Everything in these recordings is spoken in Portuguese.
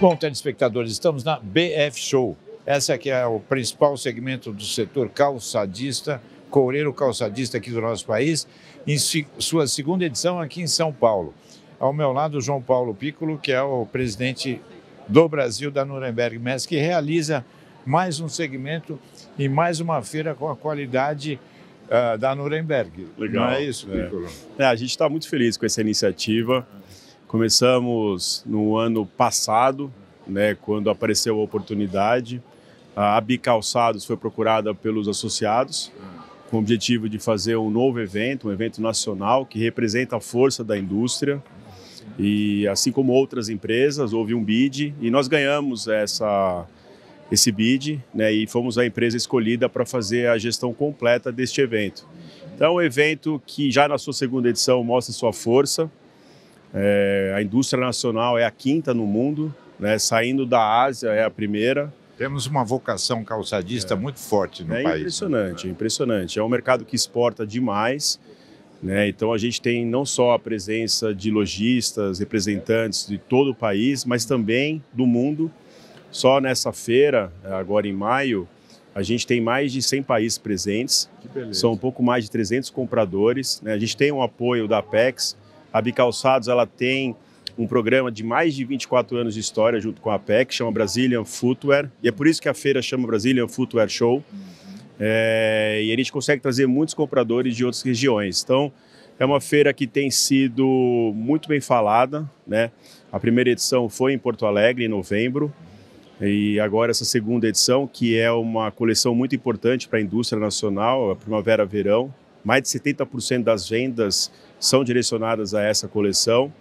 Bom, telespectadores, estamos na BF Show. Essa aqui é o principal segmento do setor calçadista, coureiro calçadista aqui do nosso país, em sua segunda edição aqui em São Paulo. Ao meu lado, João Paulo Piccolo, que é o presidente do Brasil da Nuremberg Mess, que realiza mais um segmento e mais uma feira com a qualidade uh, da Nuremberg. Legal. Não é isso, é. Piccolo? É. É, a gente está muito feliz com essa iniciativa. Começamos no ano passado, né, quando apareceu a oportunidade. A Calçados foi procurada pelos associados com o objetivo de fazer um novo evento, um evento nacional que representa a força da indústria. E assim como outras empresas, houve um bid e nós ganhamos essa, esse bid né, e fomos a empresa escolhida para fazer a gestão completa deste evento. Então, é um evento que já na sua segunda edição mostra sua força, é, a indústria nacional é a quinta no mundo, né? saindo da Ásia é a primeira. Temos uma vocação calçadista é. muito forte no é país. Né? Impressionante, né? impressionante. É um mercado que exporta demais. Né? Então a gente tem não só a presença de lojistas, representantes de todo o país, mas também do mundo. Só nessa feira, agora em maio, a gente tem mais de 100 países presentes. São um pouco mais de 300 compradores. Né? A gente tem um apoio da Apex, a Bicalçados ela tem um programa de mais de 24 anos de história junto com a PEC, chama Brazilian Footwear, e é por isso que a feira chama Brazilian Footwear Show. Uhum. É, e a gente consegue trazer muitos compradores de outras regiões. Então, é uma feira que tem sido muito bem falada, né? A primeira edição foi em Porto Alegre, em novembro, e agora essa segunda edição, que é uma coleção muito importante para a indústria nacional, a primavera-verão, mais de 70% das vendas são direcionadas a essa coleção.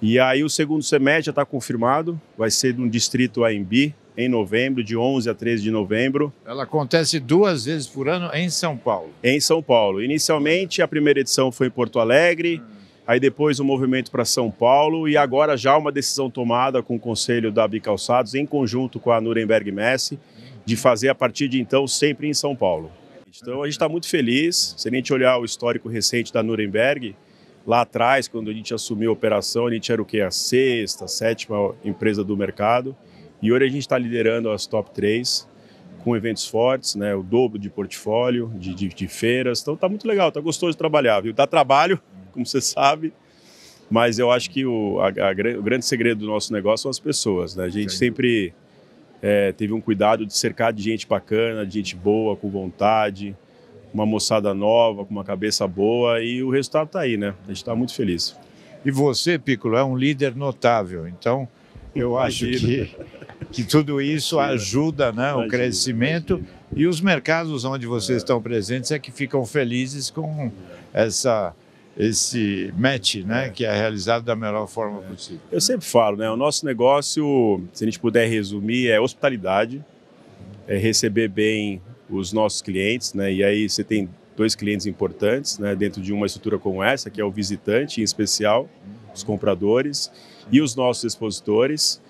E aí o segundo semestre já está confirmado, vai ser no distrito AMB, em novembro, de 11 a 13 de novembro. Ela acontece duas vezes por ano em São Paulo? Em São Paulo. Inicialmente a primeira edição foi em Porto Alegre, hum. aí depois o um movimento para São Paulo e agora já uma decisão tomada com o Conselho da Bicalçados, em conjunto com a Nuremberg Messi, de hum. fazer a partir de então sempre em São Paulo. Então a gente está muito feliz. Se a gente olhar o histórico recente da Nuremberg, lá atrás, quando a gente assumiu a operação, a gente era o quê? A sexta, a sétima empresa do mercado. E hoje a gente está liderando as top 3 com eventos fortes, né? o dobro de portfólio, de, de, de feiras. Então tá muito legal, tá gostoso de trabalhar, viu? Dá trabalho, como você sabe, mas eu acho que o, a, a, o grande segredo do nosso negócio são as pessoas. Né? A gente sempre é, teve um cuidado de cercar de gente bacana, de gente boa, com vontade, uma moçada nova, com uma cabeça boa e o resultado está aí, né? A gente está muito feliz. E você, Piccolo, é um líder notável, então eu acho que, que tudo isso imagina. ajuda né, imagina, o crescimento e os mercados onde vocês é. estão presentes é que ficam felizes com essa esse match, né, é. que é realizado da melhor forma possível. Eu né? sempre falo, né, o nosso negócio, se a gente puder resumir, é hospitalidade, é receber bem os nossos clientes, né, e aí você tem dois clientes importantes, né, dentro de uma estrutura como essa, que é o visitante, em especial, os compradores e os nossos expositores,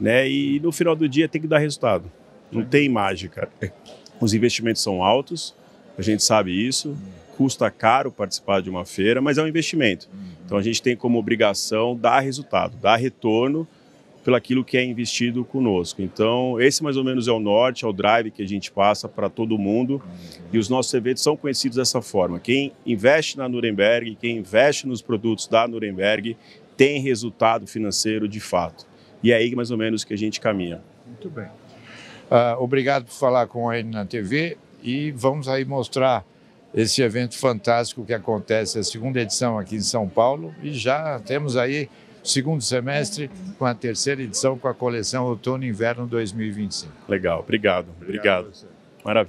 né, e no final do dia tem que dar resultado. Não tem mágica. Os investimentos são altos, a gente sabe isso custa caro participar de uma feira, mas é um investimento. Então a gente tem como obrigação dar resultado, dar retorno pelo aquilo que é investido conosco. Então, esse mais ou menos é o norte, é o drive que a gente passa para todo mundo. E os nossos eventos são conhecidos dessa forma. Quem investe na Nuremberg, quem investe nos produtos da Nuremberg, tem resultado financeiro de fato. E é aí mais ou menos que a gente caminha. Muito bem. Uh, obrigado por falar com a N na TV e vamos aí mostrar esse evento fantástico que acontece, a segunda edição aqui em São Paulo, e já temos aí segundo semestre com a terceira edição com a coleção Outono e Inverno 2025. Legal, obrigado, obrigado. obrigado. Maravilha.